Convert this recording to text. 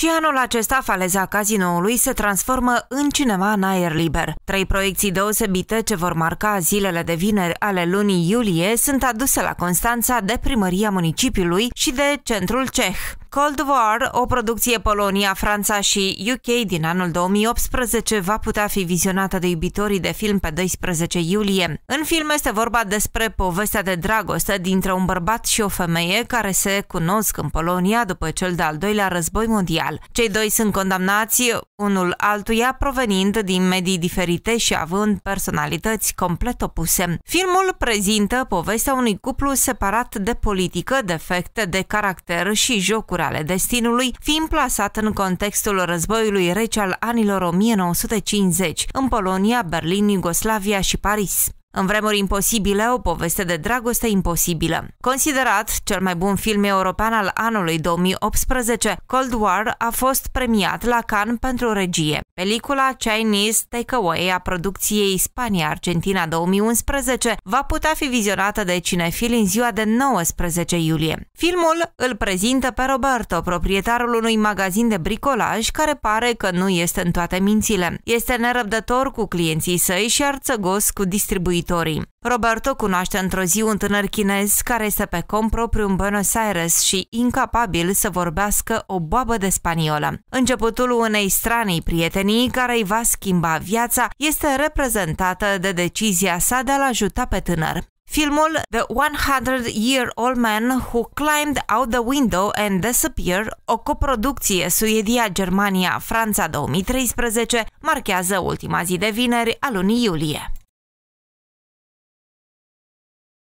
Și anul acesta, faleza cazinoului se transformă în cinema în aer liber. Trei proiecții deosebite ce vor marca zilele de vineri ale lunii iulie sunt aduse la Constanța de primăria municipiului și de centrul ceh. Cold War, o producție Polonia, Franța și UK din anul 2018, va putea fi vizionată de iubitorii de film pe 12 iulie. În film este vorba despre povestea de dragoste dintre un bărbat și o femeie care se cunosc în Polonia după cel de-al doilea război mondial. Cei doi sunt condamnați, unul altuia provenind din medii diferite și având personalități complet opuse. Filmul prezintă povestea unui cuplu separat de politică, defecte de caracter și jocuri lovituri ale destinului, fiind plasat în contextul războiului rece al anilor 1950 în Polonia, Berlin, Iugoslavia și Paris. În vremuri imposibile, o poveste de dragoste imposibilă. Considerat cel mai bun film european al anului 2018, Cold War a fost premiat la Cannes pentru regie. Pelicula Chinese Takeaway a producției Spania-Argentina 2011 va putea fi vizionată de cinefil în ziua de 19 iulie. Filmul îl prezintă pe Roberto, proprietarul unui magazin de bricolaj care pare că nu este în toate mințile. Este nerăbdător cu clienții săi și arțăgos cu distribuitorii. Roberto cunoaște într-o zi un tânăr chinez care este pe cont propriu în Buenos Aires și incapabil să vorbească o boabă de spaniolă. Începutul unei stranii prieteni companiei care îi va schimba viața este reprezentată de decizia sa de a-l ajuta pe tânăr. Filmul The 100-Year-Old Man Who Climbed Out the Window and Disappeared, o coproducție Suedia-Germania-Franța 2013, marchează ultima zi de vineri a lunii iulie.